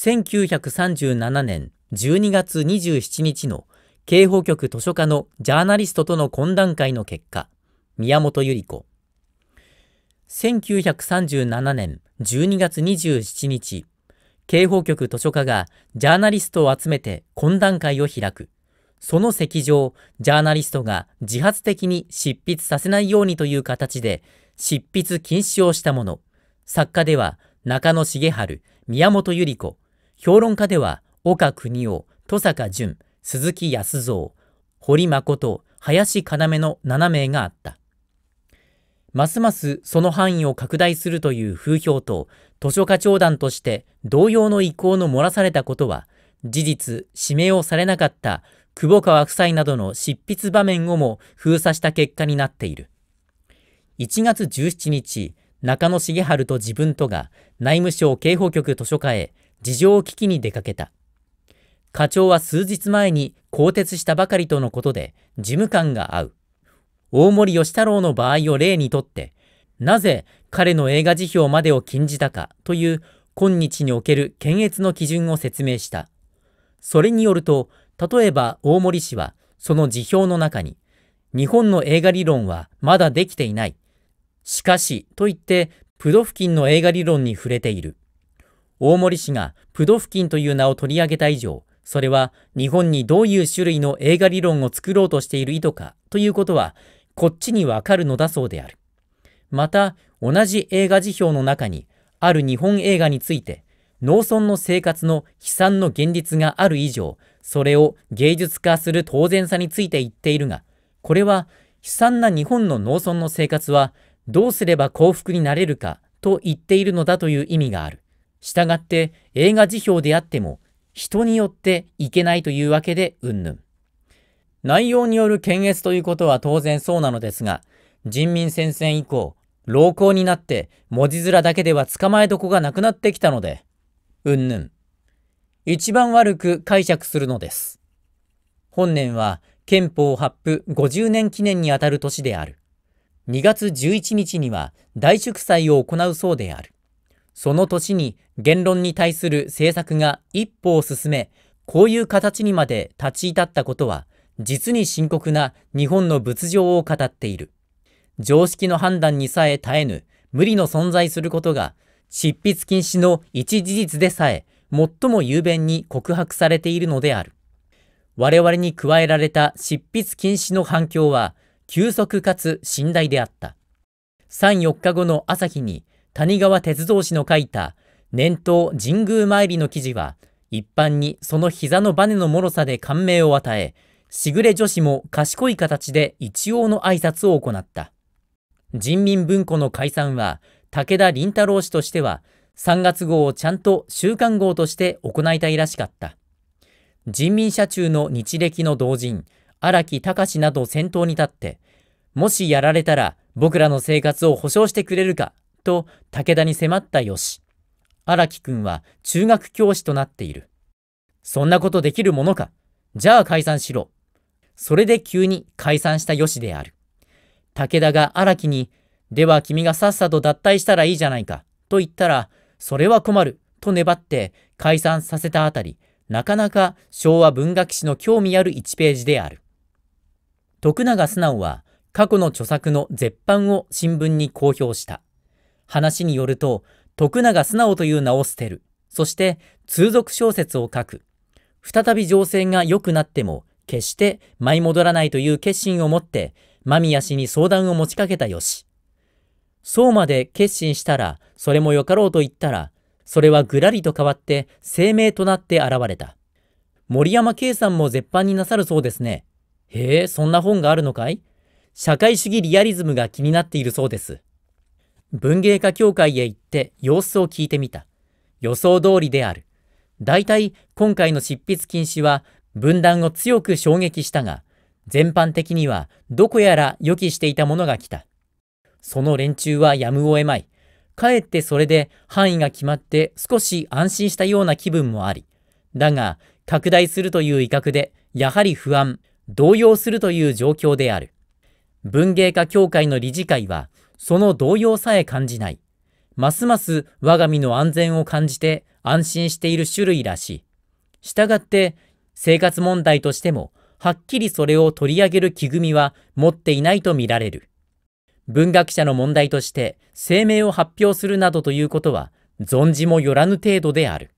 1937年12月27日の刑法局図書課のジャーナリストとの懇談会の結果、宮本百合子。1937年12月27日、刑法局図書課がジャーナリストを集めて懇談会を開く。その席上、ジャーナリストが自発的に執筆させないようにという形で、執筆禁止をしたもの。作家では中野重春、宮本百合子、評論家では岡邦夫、登坂淳、鈴木康造、堀誠、林要の7名があった。ますますその範囲を拡大するという風評と図書課長団として同様の意向の漏らされたことは事実指名をされなかった久保川夫妻などの執筆場面をも封鎖した結果になっている1月17日中野重治と自分とが内務省警報局図書課へ事情を聞きに出かけた。課長は数日前に更迭したばかりとのことで事務官が会う。大森義太郎の場合を例にとって、なぜ彼の映画辞表までを禁じたかという今日における検閲の基準を説明した。それによると、例えば大森氏はその辞表の中に、日本の映画理論はまだできていない。しかし、と言って、プドフキンの映画理論に触れている。大森氏がプドフキンという名を取り上げた以上、それは日本にどういう種類の映画理論を作ろうとしている意図かということは、こっちにわかるのだそうである。また、同じ映画辞表の中に、ある日本映画について、農村の生活の悲惨の現実がある以上、それを芸術化する当然さについて言っているが、これは悲惨な日本の農村の生活はどうすれば幸福になれるかと言っているのだという意味がある。したがって映画辞表であっても人によっていけないというわけでうんぬん。内容による検閲ということは当然そうなのですが、人民戦線以降、老行になって文字面だけでは捕まえどこがなくなってきたので、うんぬん。一番悪く解釈するのです。本年は憲法発布50年記念にあたる年である。2月11日には大祝祭を行うそうである。その年に言論に対する政策が一歩を進め、こういう形にまで立ち至ったことは、実に深刻な日本の仏情を語っている。常識の判断にさえ耐えぬ、無理の存在することが、執筆禁止の一事実でさえ、最も雄弁に告白されているのである。我々に加えられた執筆禁止の反響は、急速かつ信頼であった。3、4日後の朝日に、谷川哲造氏の書いた年頭神宮参りの記事は、一般にその膝のバネの脆さで感銘を与え、しぐれ女子も賢い形で一応の挨拶を行った。人民文庫の解散は、武田林太郎氏としては、3月号をちゃんと週刊号として行いたいらしかった。人民社中の日暦の同人、荒木隆など先頭に立って、もしやられたら僕らの生活を保障してくれるか、と武田に迫ったよし。荒木くんは中学教師となっている。そんなことできるものか。じゃあ解散しろ。それで急に解散したよしである。武田が荒木に、では君がさっさと脱退したらいいじゃないか、と言ったら、それは困る、と粘って解散させたあたり、なかなか昭和文学史の興味ある1ページである。徳永素直は過去の著作の絶版を新聞に公表した。話によると、徳永素直という名を捨てる。そして、通俗小説を書く。再び情勢が良くなっても、決して舞い戻らないという決心を持って、間宮氏に相談を持ちかけたよし。そうまで決心したら、それもよかろうと言ったら、それはぐらりと変わって声明となって現れた。森山圭さんも絶版になさるそうですね。へえ、そんな本があるのかい社会主義リアリズムが気になっているそうです。文芸家協会へ行って様子を聞いてみた。予想通りである。大体今回の執筆禁止は分断を強く衝撃したが、全般的にはどこやら予期していたものが来た。その連中はやむを得まい。かえってそれで範囲が決まって少し安心したような気分もあり。だが、拡大するという威嚇で、やはり不安、動揺するという状況である。文芸家協会の理事会は、その動揺さえ感じない。ますます我が身の安全を感じて安心している種類らしい。従って、生活問題としても、はっきりそれを取り上げる気組は持っていないとみられる。文学者の問題として声明を発表するなどということは、存じもよらぬ程度である。